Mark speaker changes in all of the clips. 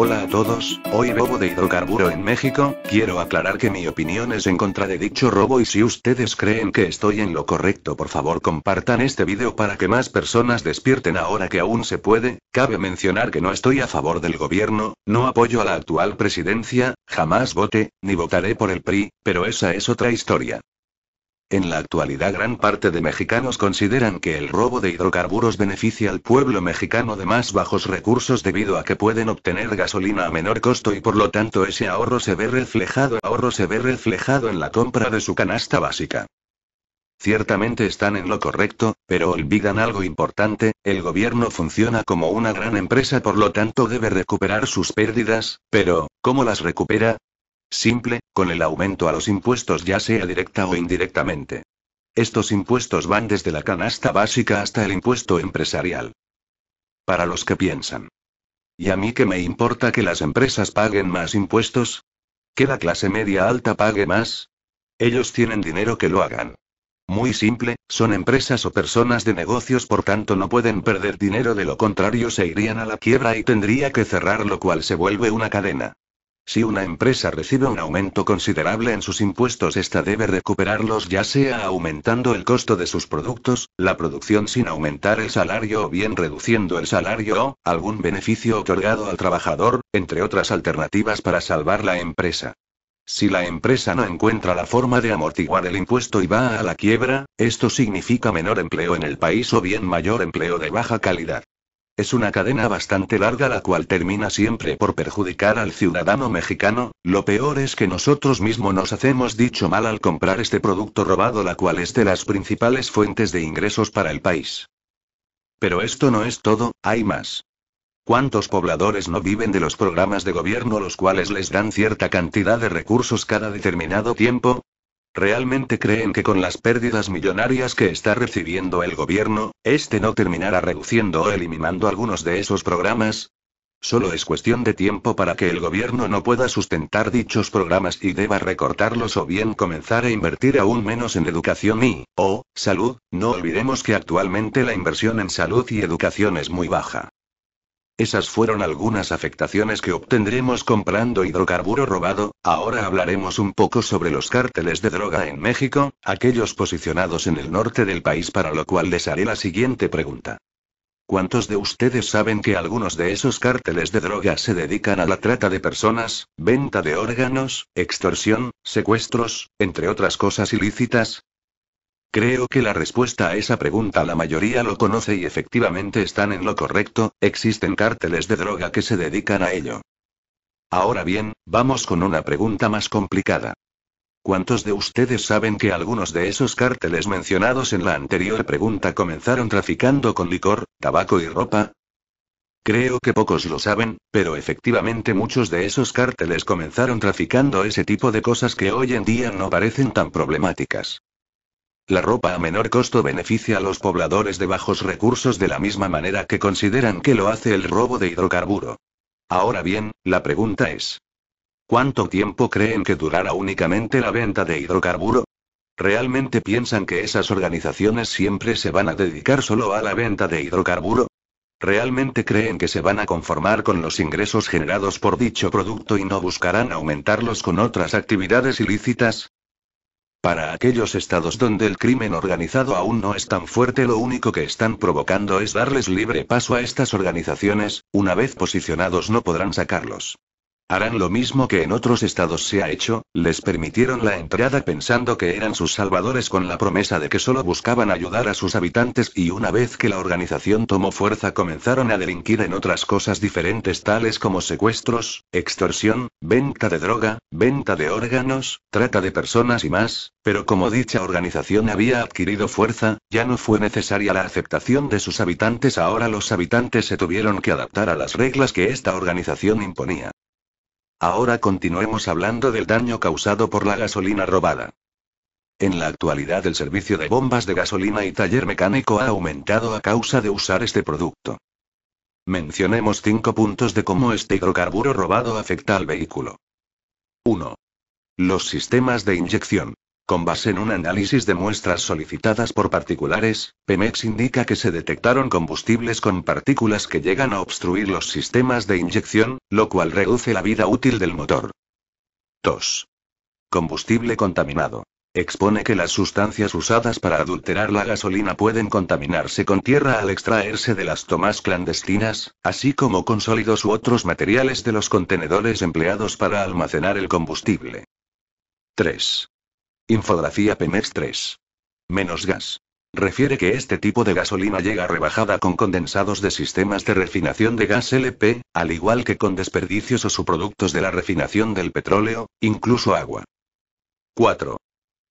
Speaker 1: Hola a todos, hoy robo de hidrocarburo en México, quiero aclarar que mi opinión es en contra de dicho robo y si ustedes creen que estoy en lo correcto por favor compartan este vídeo para que más personas despierten ahora que aún se puede, cabe mencionar que no estoy a favor del gobierno, no apoyo a la actual presidencia, jamás vote, ni votaré por el PRI, pero esa es otra historia. En la actualidad gran parte de mexicanos consideran que el robo de hidrocarburos beneficia al pueblo mexicano de más bajos recursos debido a que pueden obtener gasolina a menor costo y por lo tanto ese ahorro se ve reflejado, ahorro se ve reflejado en la compra de su canasta básica. Ciertamente están en lo correcto, pero olvidan algo importante, el gobierno funciona como una gran empresa por lo tanto debe recuperar sus pérdidas, pero, ¿cómo las recupera? simple, con el aumento a los impuestos ya sea directa o indirectamente. Estos impuestos van desde la canasta básica hasta el impuesto empresarial. Para los que piensan. ¿Y a mí qué me importa que las empresas paguen más impuestos? ¿Que la clase media alta pague más? Ellos tienen dinero que lo hagan. Muy simple, son empresas o personas de negocios por tanto no pueden perder dinero de lo contrario se irían a la quiebra y tendría que cerrar lo cual se vuelve una cadena. Si una empresa recibe un aumento considerable en sus impuestos, esta debe recuperarlos ya sea aumentando el costo de sus productos, la producción sin aumentar el salario o bien reduciendo el salario o algún beneficio otorgado al trabajador, entre otras alternativas para salvar la empresa. Si la empresa no encuentra la forma de amortiguar el impuesto y va a la quiebra, esto significa menor empleo en el país o bien mayor empleo de baja calidad. Es una cadena bastante larga la cual termina siempre por perjudicar al ciudadano mexicano, lo peor es que nosotros mismos nos hacemos dicho mal al comprar este producto robado la cual es de las principales fuentes de ingresos para el país. Pero esto no es todo, hay más. ¿Cuántos pobladores no viven de los programas de gobierno los cuales les dan cierta cantidad de recursos cada determinado tiempo? ¿Realmente creen que con las pérdidas millonarias que está recibiendo el gobierno, este no terminará reduciendo o eliminando algunos de esos programas? Solo es cuestión de tiempo para que el gobierno no pueda sustentar dichos programas y deba recortarlos o bien comenzar a invertir aún menos en educación y, o, salud, no olvidemos que actualmente la inversión en salud y educación es muy baja. Esas fueron algunas afectaciones que obtendremos comprando hidrocarburo robado. Ahora hablaremos un poco sobre los cárteles de droga en México, aquellos posicionados en el norte del país para lo cual les haré la siguiente pregunta. ¿Cuántos de ustedes saben que algunos de esos cárteles de droga se dedican a la trata de personas, venta de órganos, extorsión, secuestros, entre otras cosas ilícitas? Creo que la respuesta a esa pregunta la mayoría lo conoce y efectivamente están en lo correcto, existen cárteles de droga que se dedican a ello. Ahora bien, vamos con una pregunta más complicada. ¿Cuántos de ustedes saben que algunos de esos cárteles mencionados en la anterior pregunta comenzaron traficando con licor, tabaco y ropa? Creo que pocos lo saben, pero efectivamente muchos de esos cárteles comenzaron traficando ese tipo de cosas que hoy en día no parecen tan problemáticas. La ropa a menor costo beneficia a los pobladores de bajos recursos de la misma manera que consideran que lo hace el robo de hidrocarburo. Ahora bien, la pregunta es, ¿cuánto tiempo creen que durará únicamente la venta de hidrocarburo? ¿Realmente piensan que esas organizaciones siempre se van a dedicar solo a la venta de hidrocarburo? ¿Realmente creen que se van a conformar con los ingresos generados por dicho producto y no buscarán aumentarlos con otras actividades ilícitas? Para aquellos estados donde el crimen organizado aún no es tan fuerte, lo único que están provocando es darles libre paso a estas organizaciones, una vez posicionados no podrán sacarlos. Harán lo mismo que en otros estados se ha hecho, les permitieron la entrada pensando que eran sus salvadores con la promesa de que solo buscaban ayudar a sus habitantes y una vez que la organización tomó fuerza comenzaron a delinquir en otras cosas diferentes tales como secuestros, extorsión, venta de droga, venta de órganos, trata de personas y más, pero como dicha organización había adquirido fuerza, ya no fue necesaria la aceptación de sus habitantes, ahora los habitantes se tuvieron que adaptar a las reglas que esta organización imponía. Ahora continuemos hablando del daño causado por la gasolina robada. En la actualidad el servicio de bombas de gasolina y taller mecánico ha aumentado a causa de usar este producto. Mencionemos cinco puntos de cómo este hidrocarburo robado afecta al vehículo. 1. Los sistemas de inyección. Con base en un análisis de muestras solicitadas por particulares, Pemex indica que se detectaron combustibles con partículas que llegan a obstruir los sistemas de inyección, lo cual reduce la vida útil del motor. 2. Combustible contaminado. Expone que las sustancias usadas para adulterar la gasolina pueden contaminarse con tierra al extraerse de las tomas clandestinas, así como con sólidos u otros materiales de los contenedores empleados para almacenar el combustible. 3. Infografía Pemex 3. Menos gas. Refiere que este tipo de gasolina llega rebajada con condensados de sistemas de refinación de gas LP, al igual que con desperdicios o subproductos de la refinación del petróleo, incluso agua. 4.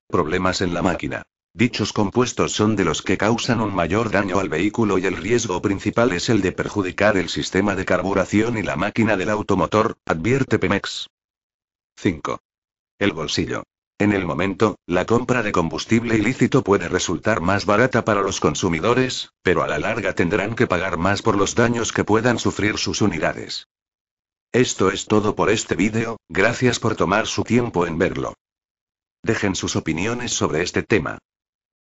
Speaker 1: Problemas en la máquina. Dichos compuestos son de los que causan un mayor daño al vehículo y el riesgo principal es el de perjudicar el sistema de carburación y la máquina del automotor, advierte Pemex. 5. El bolsillo. En el momento, la compra de combustible ilícito puede resultar más barata para los consumidores, pero a la larga tendrán que pagar más por los daños que puedan sufrir sus unidades. Esto es todo por este vídeo, gracias por tomar su tiempo en verlo. Dejen sus opiniones sobre este tema.